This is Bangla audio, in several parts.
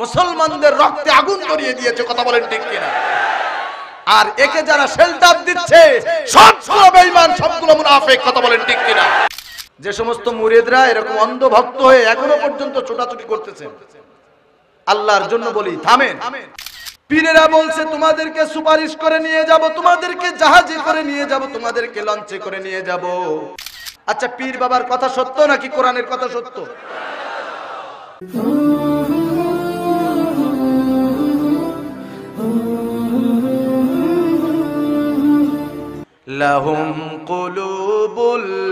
মুসলমানদের রক্তে আগুন ধরিয়ে দিয়েছে কথা বলেন ঠিক কিনা আর একে যারা শেল্টার দিচ্ছে সবগুলো বেঈমান সবগুলো মুনাফিক কথা বলেন ঠিক কিনা যে সমস্ত মুরিদরা এরকম অন্ধ ভক্ত হয়ে এখনো পর্যন্ত ছোটাছুটি করতেছেন আল্লাহর জন্য বলি থামেন পীরেরা বলছে তোমাদেরকে সুপারিশ করে নিয়ে যাব তোমাদেরকে জাহাজে করে নিয়ে যাব তোমাদেরকে লঞ্চে করে নিয়ে যাব আচ্ছা পীর বাবার কথা সত্য নাকি কোরআনের কথা সত্য لهم قلوب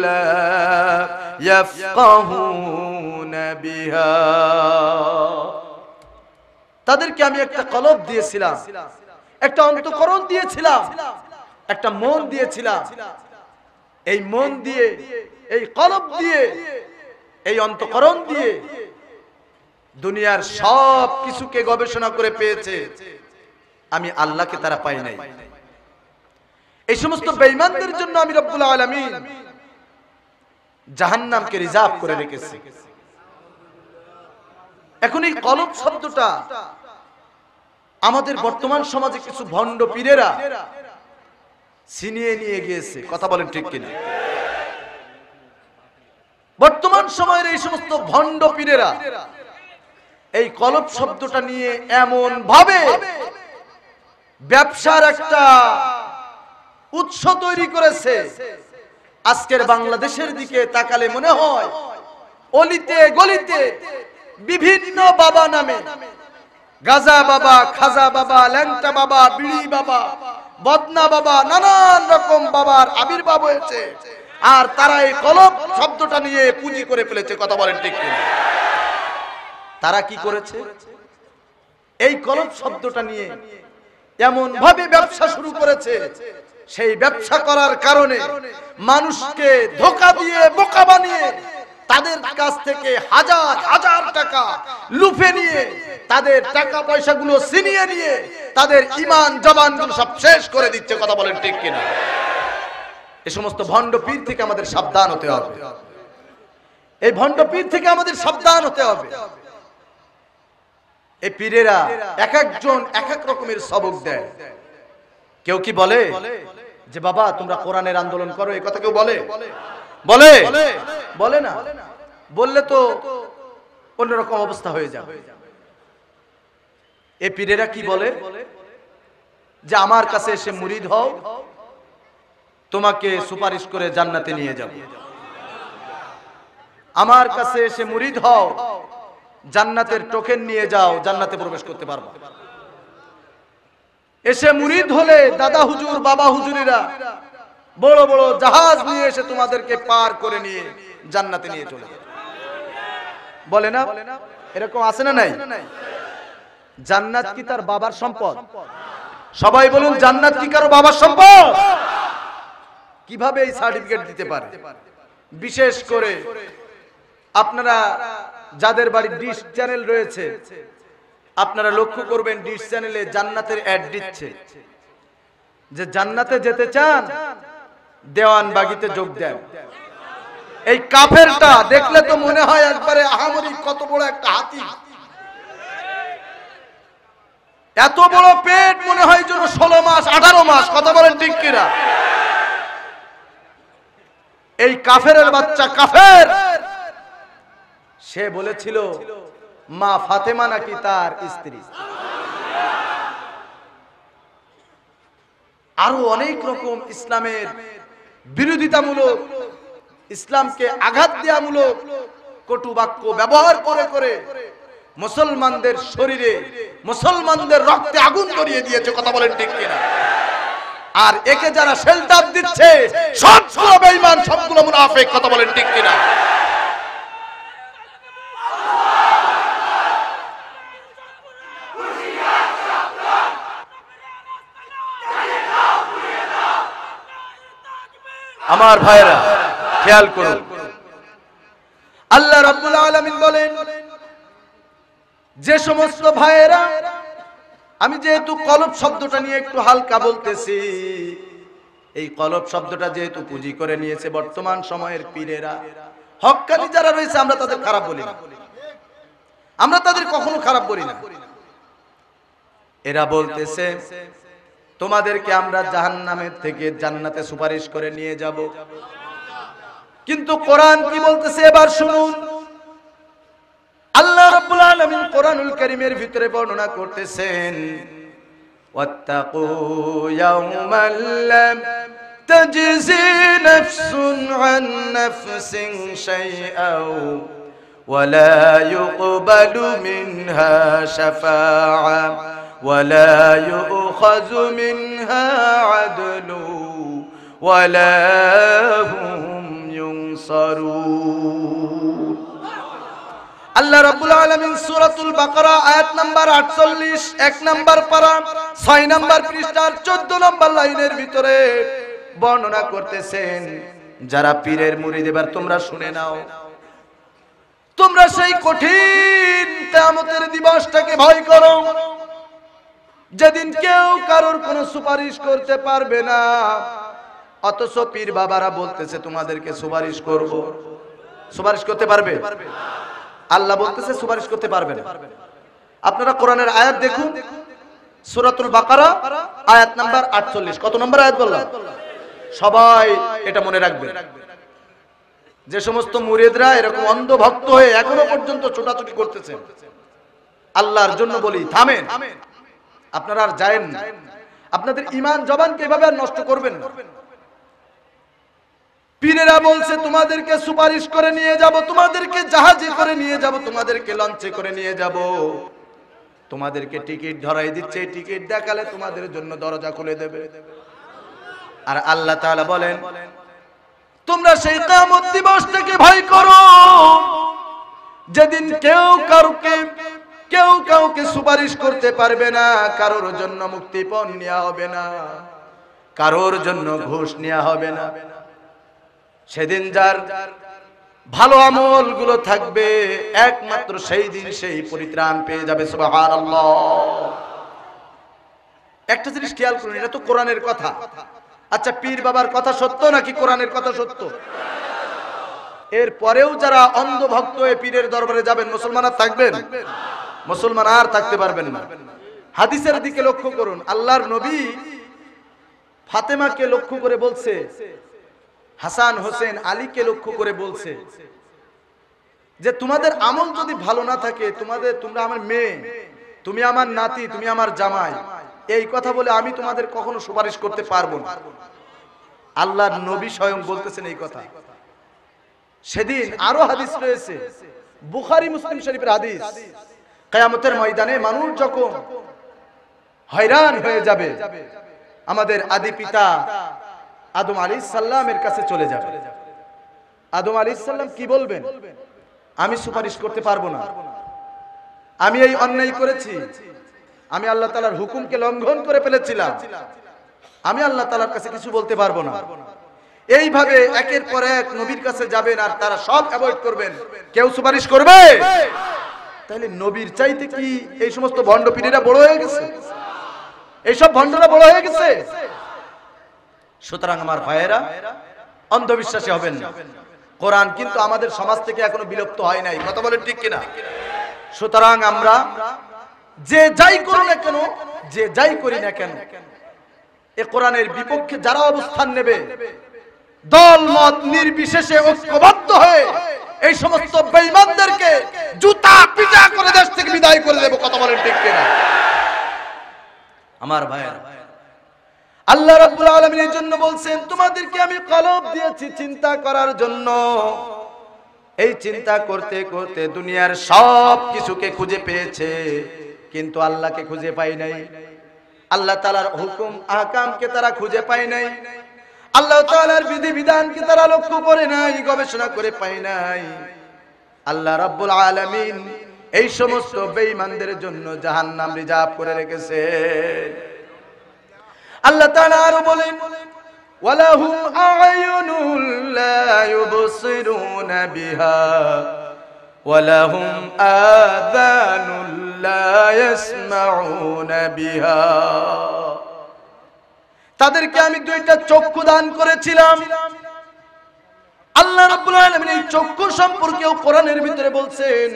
لا يفقهون بها তাদেরকে আমি একটা কলব দিয়েছিলাম একটা অন্তকরণ দিয়েছিলাম একটা মন দিয়েছিলাম এই মন দিয়ে এই কলব দিয়ে এই অন্তকরণ দিয়ে দুনিয়ার সব কিছুকে গবেষণা করে পেয়েছে আমি আল্লাহকে তারা পাই নাই এই সমস্ত বেইমানদের জন্য আমি রব্বুল জাহান নামকে রিজার্ভ করে রেখেছি এখন এই কলম শব্দটা আমাদের বর্তমান সমাজে কিছু ভণ্ড পীরেরা ছিনিয়ে নিয়ে গিয়েছে কথা বলেন ঠিক কিনা বর্তমান সময়ের এই সমস্ত ভণ্ড পীরেরা এই কলব শব্দটা নিয়ে এমন ভাবে ব্যবসার একটা উৎস তৈরি করেছে আজকের বাংলাদেশের দিকে তাকালে মনে হয় অলিতে গলিতে বিভিন্ন বাবা নামে গাজা বাবা খাজা বাবা ল্যাংটা বাবা বিড়ি বাবা বদনা বাবা নানান রকম বাবার আবির্ভাব হয়েছে আর তারা এই কলম শব্দটা নিয়ে পুঁজি করে ফেলেছে কথা বলেন ঠিক তারা কি করেছে এই কলম শব্দটা নিয়ে এমন ভাবে ব্যবসা শুরু করেছে সেই ব্যবসা করার কারণে মানুষকে ধোকা দিয়ে বোকা বানিয়ে তাদের কাছ থেকে হাজার হাজার টাকা লুফে নিয়ে তাদের টাকা পয়সাগুলো সিনিয়ে নিয়ে তাদের ইমান জবান সব শেষ করে দিচ্ছে কথা বলেন ঠিক কিনা এ সমস্ত ভণ্ড পীর থেকে আমাদের সাবধান হতে হবে এই ভণ্ড পীর থেকে আমাদের সাবধান হতে হবে এই পীরেরা এক একজন এক এক রকমের সবক দেয় কেউ কি বলে যে বাবা তোমরা কোরআনের আন্দোলন করো এই কথা কেউ বলে বলে বলে না বললে তো অন্যরকম অবস্থা হয়ে যাবে এ পীরেরা কি বলে যে আমার কাছে এসে মুরিদ হও তোমাকে সুপারিশ করে জান্নাতে নিয়ে যাব আমার কাছে এসে মুরিদ হও জান্নাতের টোকেন নিয়ে যাও জান্নাতে প্রবেশ করতে পারবো এসে মুরিদ হলে দাদা হুজুর বাবা হুজুরিরা বড় বড় জাহাজ নিয়ে এসে তোমাদেরকে পার করে নিয়ে জান্নাতে নিয়ে চলে বলে না এরকম আছে না নাই জান্নাত কি তার বাবার সম্পদ সবাই বলুন জান্নাত কি কারো বাবার সম্পদ কিভাবে এই সার্টিফিকেট দিতে পারে বিশেষ করে আপনারা যাদের বাড়ি ডিশ চ্যানেল রয়েছে আপনারা লক্ষ্য করবেন ডিশ চ্যানেলে জান্নাতের অ্যাড দিচ্ছে যে জান্নাতে যেতে চান দেওয়ান বাগিতে যোগ দেন এই কাফেরটা দেখলে তো মনে হয় একবারে আহামরি কত বড় একটা হাতি এত বড় পেট মনে হয় যেন ষোলো মাস আঠারো মাস কথা বলেন ঠিক এই কাফের বাচ্চা কাফের সে বলেছিল মা ফাতেমা নাকি তার স্ত্রী আরো অনেক রকম ইসলামের বিরোধিতামূলক ইসলামকে আঘাত দেওয়ামূলক কটু বাক্য ব্যবহার করে করে মুসলমানদের শরীরে মুসলমানদের রক্তে আগুন ধরিয়ে দিয়েছে কথা বলেন ঠিক কিনা আর একে যারা শেল্টার দিচ্ছে সবগুলো বেঈমান সবগুলো মুনাফিক কথা বলেন ঠিক কিনা আমার ভাইরা খেয়াল করো আল্লাহ রব্বুল আলমিন বলেন যে সমস্ত ভাইরা আমি যেহেতু কলব শব্দটা নিয়ে একটু হালকা বলতেছি এই কলব শব্দটা যেহেতু পুঁজি করে নিয়েছে বর্তমান সময়ের পীরেরা হকানি যারা রয়েছে আমরা তাদের খারাপ বলি না আমরা তাদের কখনো খারাপ বলি না এরা বলতেছে তোমাদেরকে আমরা জাহান নামের থেকে জান্নাতে সুপারিশ করে নিয়ে যাব কিন্তু কোরআন কি বলতেছে এবার শুনুন আল্লাহ রাব্বুল আলামিন কোরআনুল কারীমের ভিতরে বর্ণনা করতেছেন ওয়াত্তাকু ইয়াউমাল লাম تجزي نفس عن نفس شيئا ولا يقبل منها شفاعه ولا يؤخذ منها عدل ولا هم ينصرون আল্লাহ রাব্বুল আলামিন সূরাতুল বাকারা আয়াত নাম্বার 48 এক নাম্বার পারা 6 নাম্বার পৃষ্ঠার 14 নাম্বার লাইনের ভিতরে বর্ণনা করতেছেন যারা পীরের মুরিদ এবার তোমরা শুনে নাও তোমরা সেই কঠিন কিয়ামতের দিবসটাকে ভয় করো যেদিন কেউ কারোর কোনো সুপারিশ করতে পারবে না অথচ পীর বাবারা বলতেছে তোমাদেরকে সুপারিশ করব সুপারিশ করতে পারবে আল্লাহ বলতেছে সুপারিশ করতে পারবে না আপনারা কোরআনের আয়াত দেখুন সুরাতুল বাকারা আয়াত নাম্বার আটচল্লিশ কত নম্বর আয়াত বললাম সবাই এটা মনে রাখবে যে সমস্ত মুরিদরা এরকম অন্ধভক্ত হয়ে এখনো পর্যন্ত ছোটাছুটি করতেছে আল্লাহর জন্য বলি থামেন আপনারা আর যায়েন আপনাদের ইমান জবানকে এভাবে আর নষ্ট করবেন না পীরেরা বলছে তোমাদেরকে সুপারিশ করে নিয়ে যাব তোমাদেরকে জাহাজে করে নিয়ে যাব তোমাদেরকে লঞ্চে করে নিয়ে যাব তোমাদেরকে টিকিট ধরাই দিচ্ছে টিকিট দেখালে তোমাদের জন্য দরজা খুলে দেবে আর আল্লাহ তাআলা বলেন তোমরা সেই কিয়ামত থেকে ভয় করো যেদিন কেউ কারুকে কেউ কাউকে সুপারিশ করতে পারবে না কারোর জন্য মুক্তিপণ নেওয়া হবে না কারোর জন্য ঘুষ নেওয়া হবে না সেদিন যার ভালো আমল গুলো থাকবে একমাত্র সেই দিন সেই পরিত্রাণ পেয়ে যাবে একটা জিনিস খেয়াল করুন এটা তো কোরআনের কথা আচ্ছা পীর বাবার কথা সত্য নাকি কোরআনের কথা সত্য এর পরেও যারা অন্ধভক্ত হয়ে পীরের দরবারে যাবেন মুসলমানরা থাকবেন মুসলমান আর থাকতে পারবেন না হাদিসের দিকে লক্ষ্য করুন আল্লাহর নবী ফাতেমাকে লক্ষ্য করে বলছে হাসান হোসেন আলীকে লক্ষ্য করে বলছে যে তোমাদের আমল যদি ভালো না থাকে তোমাদের তোমরা আমার মেয়ে তুমি আমার নাতি তুমি আমার জামাই এই কথা বলে আমি তোমাদের কখনো সুপারিশ করতে পারবো না আল্লাহর নবী স্বয়ং বলতেছেন এই কথা সেদিন আরো হাদিস রয়েছে বুখারি মুসলিম শরীফের হাদিস কেয়ামতের ময়দানে মানুষ যখন হয়রান হয়ে যাবে আমাদের আদি পিতা আদম আলী সাল্লামের কাছে চলে যাবে আদম আলী সাল্লাম কি বলবেন আমি সুপারিশ করতে পারবো না আমি এই অন্যায় করেছি আমি আল্লাহ তালার হুকুমকে লঙ্ঘন করে ফেলেছিলাম আমি আল্লাহ তালার কাছে কিছু বলতে পারবো না এইভাবে একের পর এক নবীর কাছে যাবেন আর তারা সব অ্যাভয়েড করবেন কেউ সুপারিশ করবে তাহলে নবীর চাইতে কি এই সমস্ত ভণ্ড পিড়িরা বড় হয়ে গেছে এইসব ভণ্ডরা বড় হয়ে গেছে সুতরাং আমার ভাইয়েরা অন্ধবিশ্বাসী হবেন না কোরআন কিন্তু আমাদের সমাজ থেকে এখনো বিলুপ্ত হয় নাই কথা বলেন ঠিক কিনা সুতরাং আমরা যে যাই করি না কেন যে যাই করি না কেন এ কোরআনের বিপক্ষে যারা অবস্থান নেবে দল মত নির্বিশেষে ঐক্যবদ্ধ হয়ে এই সমস্ত বেইমানদেরকে জুতা পিটা করে দেশ থেকে বিদায় করে দেব কথা বলেন ঠিক কিনা আমার ভাই আল্লাহ রাব্বুল আলামিন এর জন্য বলছেন তোমাদেরকে আমি কলব দিয়েছি চিন্তা করার জন্য এই চিন্তা করতে করতে দুনিয়ার সব কিছুকে খুঁজে পেয়েছে কিন্তু আল্লাহকে খুঁজে পাই নাই আল্লাহ তালার হুকুম আহকামকে তারা খুঁজে পায় নাই আল্লাহ তালার বিধি বিধানকে তারা লক্ষ্য করে নাই গবেষণা করে পায় নাই আল্লাহ রাব্বুল আলমিন এই সমস্ত বেঈমানদের জন্য জাহান্নাম রিজার্ভ করে রেখেছে আল্লাহ তালা আরো বলেন ওয়ালাহুম আয়ুনুল লা ইউবসিরুনা বিহা ওয়ালাহুম আযানুল লা ইয়াসমাউনা বিহা তাদেরকে আমি দুইটা চক্ষু দান করেছিলাম আল্লাহ রাব্বুল আলামিন এই চক্ষু সম্পর্কেও কোরআনের ভিতরে বলছেন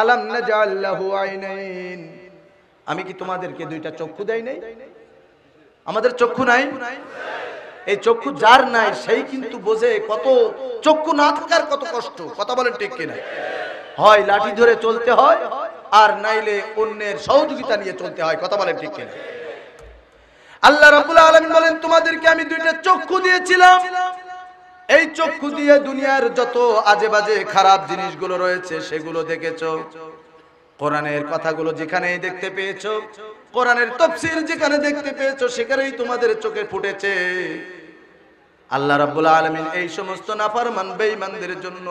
আলাম নাজাল্লাহু আইনাইন আমি কি তোমাদেরকে দুইটা চক্ষু দেই নাই আমাদের চক্ষু নাই এই চক্ষু যার নাই সেই কিন্তু বোঝে কত চক্ষু না থাকার কত কষ্ট কথা বলেন ঠিক কিনা হয় লাঠি ধরে চলতে হয় আর নাইলে অন্যের সহযোগিতা নিয়ে চলতে হয় কথা বলেন ঠিক কিনা আল্লাহ রাবুল আলম বলেন তোমাদেরকে আমি দুইটা চক্ষু দিয়েছিলাম এই চক্ষু দিয়ে দুনিয়ার যত আজে বাজে খারাপ জিনিসগুলো রয়েছে সেগুলো দেখেছ কোরআনের কথাগুলো যেখানে দেখতে পেয়েছো কোরআনের তফসিল যেখানে দেখতে পেয়েছো সেখানেই তোমাদের চোখে ফুটেছে আল্লাহ রাবুল আলমিন এই সমস্ত নাফরমান বেঈমানদের জন্য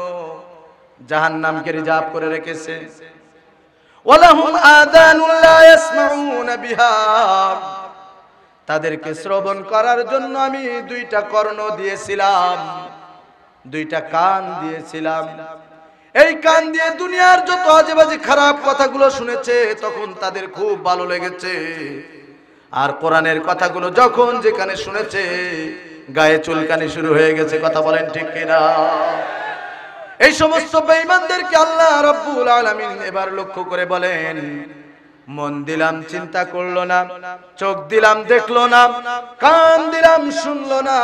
জাহান্নামকে রিজার্ভ করে রেখেছে ওয়ালাহুম আদানুল ইয়াসমাউনা বিহা তাদেরকে শ্রবণ করার জন্য আমি দুইটা কর্ণ দিয়েছিলাম দুইটা কান দিয়েছিলাম এই কান দিয়ে দুনিয়ার যত আজেবাজে খারাপ কথাগুলো শুনেছে তখন তাদের খুব ভালো লেগেছে আর কোরআনের কথাগুলো যখন যেখানে শুনেছে গায়ে চুলকানি শুরু হয়ে গেছে কথা বলেন ঠিক কিনা এই সমস্ত বেঈমানদেরকে আল্লাহ রাব্বুল আলামিন এবার লক্ষ্য করে বলেন মন দিলাম চিন্তা করলো না চোখ দিলাম দেখলো না কান দিলাম শুনল না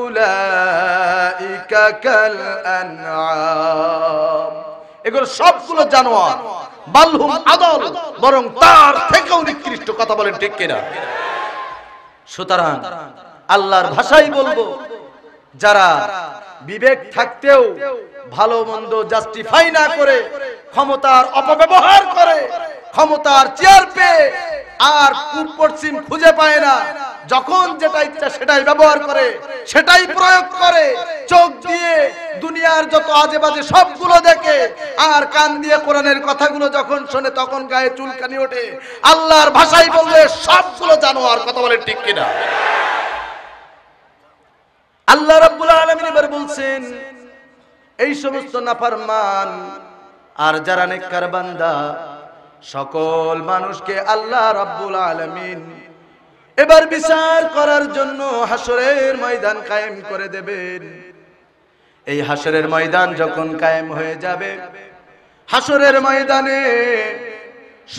উলাইকা কাল এগুলো সবগুলো জানোয়ার মালহুম আদল বরং তার থেকেও নিকৃষ্ট কথা বলেন ঠিক কিনা সুতরাং আল্লাহর ভাষাই বলবো যারা বিবেক থাকতেও ভালো মন্দ জাস্টিফাই না করে ক্ষমতার অপব্যবহার করে ক্ষমতার চেয়ার পেয়ে আর পূর্ব পশ্চিম খুঁজে পায় না যখন যেটা ইচ্ছা সেটাই ব্যবহার করে সেটাই প্রয়োগ করে চোখ দিয়ে দুনিয়ার যত আজে বাজে সবগুলো দেখে আর কান দিয়ে কোরআনের কথাগুলো যখন শোনে তখন গায়ে চুলকানি ওঠে আল্লাহর ভাষাই বললে সবগুলো জানো আর কথা বলে ঠিক কিনা আল্লাহ রাব্বুল আলামিন এবার বলছেন এই সমস্ত নাফরমান আর যারা নেককার বান্দা সকল মানুষকে আল্লাহ রাব্বুল আলামিন এবার বিচার করার জন্য হাসরের ময়দান কায়েম করে দেবেন এই হাসরের ময়দান যখন কায়েম হয়ে যাবে হাসরের ময়দানে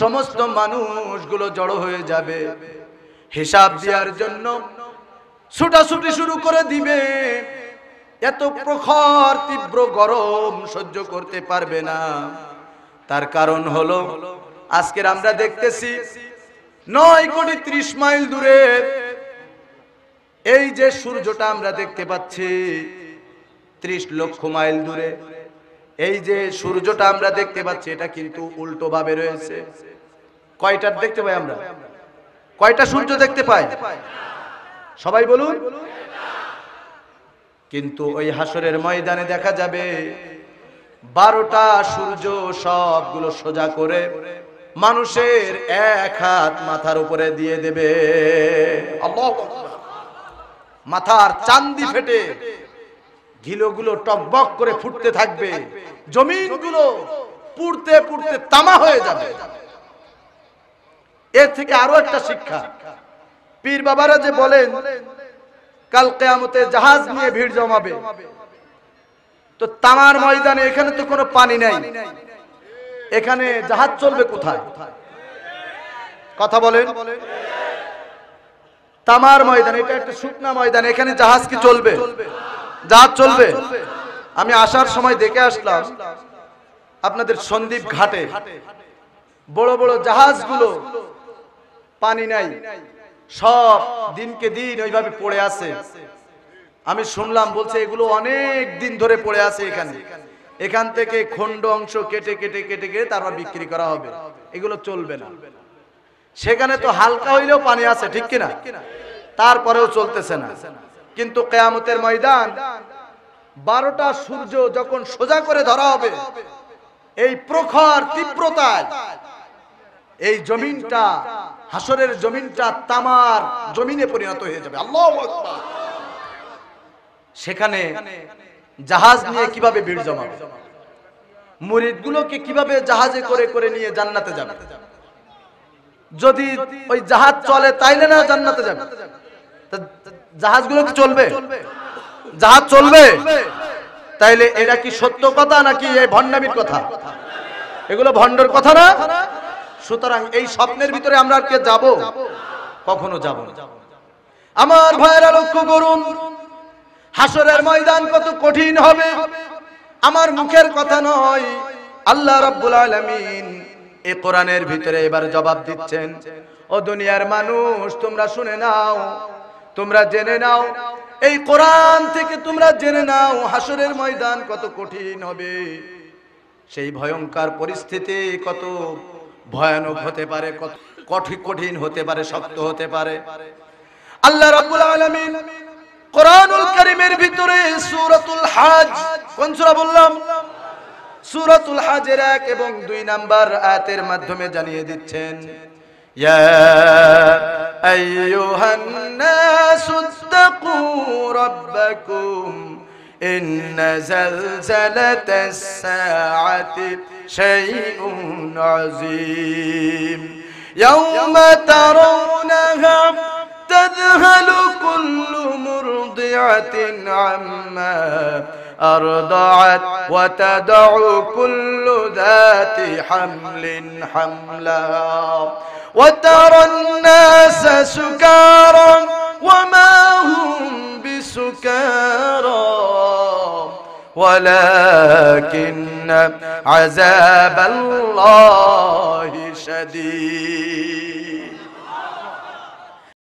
সমস্ত মানুষগুলো জড়ো হয়ে যাবে হিসাব দেওয়ার জন্য ছুটাছুটি শুরু করে দিবে এত প্রখর তীব্র গরম সহ্য করতে পারবে না তার কারণ হলো আজকের আমরা দেখতেছি নয় কোটি ত্রিশ মাইল দূরে এই যে সূর্যটা আমরা দেখতে পাচ্ছি ত্রিশ লক্ষ মাইল দূরে এই যে সূর্যটা আমরা দেখতে পাচ্ছি এটা কিন্তু উল্টো ভাবে রয়েছে কয়টার দেখতে পাই আমরা কয়টা সূর্য দেখতে পাই সবাই বলুন কিন্তু ওই হাসরের ময়দানে দেখা যাবে বারোটা সূর্য সবগুলো সোজা করে মানুষের এক হাত মাথার উপরে দিয়ে দেবে মাথার চান্দি ফেটে ঘিলোগুলো টকবক করে ফুটতে থাকবে জমিনগুলো পুড়তে পুড়তে তামা হয়ে যাবে এর থেকে আরো একটা শিক্ষা পীর বাবারা যে বলেন কাল কেয়ামতে জাহাজ নিয়ে ভিড় জমাবে তো তামার ময়দানে এখানে তো কোনো পানি নাই এখানে জাহাজ চলবে কোথায় কথা বলেন তামার ময়দান এটা একটা শুকনা ময়দান এখানে জাহাজ কি চলবে জাহাজ চলবে আমি আসার সময় দেখে আসলাম আপনাদের সন্দীপ ঘাটে বড় বড় জাহাজগুলো পানি নাই সব দিনকে দিন ওইভাবে পড়ে আছে আমি শুনলাম বলছে এগুলো অনেক দিন ধরে পড়ে আছে এখানে এখান থেকে খন্ড অংশ কেটে কেটে কেটে কেটে তারপর বিক্রি করা হবে এগুলো চলবে না সেখানে তো হালকা হইলেও পানি আছে ঠিক কিনা তারপরেও চলতেছে না কিন্তু কেয়ামতের ময়দান বারোটা সূর্য যখন সোজা করে ধরা হবে এই প্রখর তীব্রতায় এই জমিনটা হাসরের জমিনটা তামার জমিনে পরিণত হয়ে যাবে আল্লাহ সেখানে জাহাজ নিয়ে কিভাবে ভিড় জমা জমাবে গুলোকে কিভাবে জাহাজে করে করে নিয়ে জান্নাতে যাবে যদি ওই জাহাজ চলে তাইলে না জান্নাতে যাবে জাহাজ গুলো কি চলবে জাহাজ চলবে তাইলে এটা কি সত্য কথা নাকি এই ভণ্ডামির কথা এগুলো ভণ্ডর কথা না সুতরাং এই স্বপ্নের ভিতরে আমরা আর কে যাব কখনো যাব আমার ভাইয়েরা লক্ষ্য করুন হাসরের ময়দান কত কঠিন হবে আমার মুখের কথা নয় আল্লাহ রাব্বুল আলামিন এ কোরআনের ভিতরে এবার জবাব দিচ্ছেন ও দুনিয়ার মানুষ তোমরা শুনে নাও তোমরা জেনে নাও এই কোরআন থেকে তোমরা জেনে নাও হাসরের ময়দান কত কঠিন হবে সেই ভয়ঙ্কর পরিস্থিতি কত ভয়ানক হতে পারে কঠিন কঠিন হতে পারে শক্ত হতে পারে আল্লাহ রাব্বুল আলামিন কোরআনুল কারীমের ভিতরে সূরাতুল হাজ কোন সূরা বললাম সূরাতুল হাজের এক এবং দুই নাম্বার আয়াতের মাধ্যমে জানিয়ে দিচ্ছেন ইয়া আইয়ুহান নাস তাকু রাব্বাকুম ইন জালজালাতাস সাআতি شيء عظيم يوم ترونها تذهل كل مرضعة عما أرضعت وتدع كل ذات حمل حملها وترى الناس سكارى وما هم بسكارى ولكن عذاب الله شديد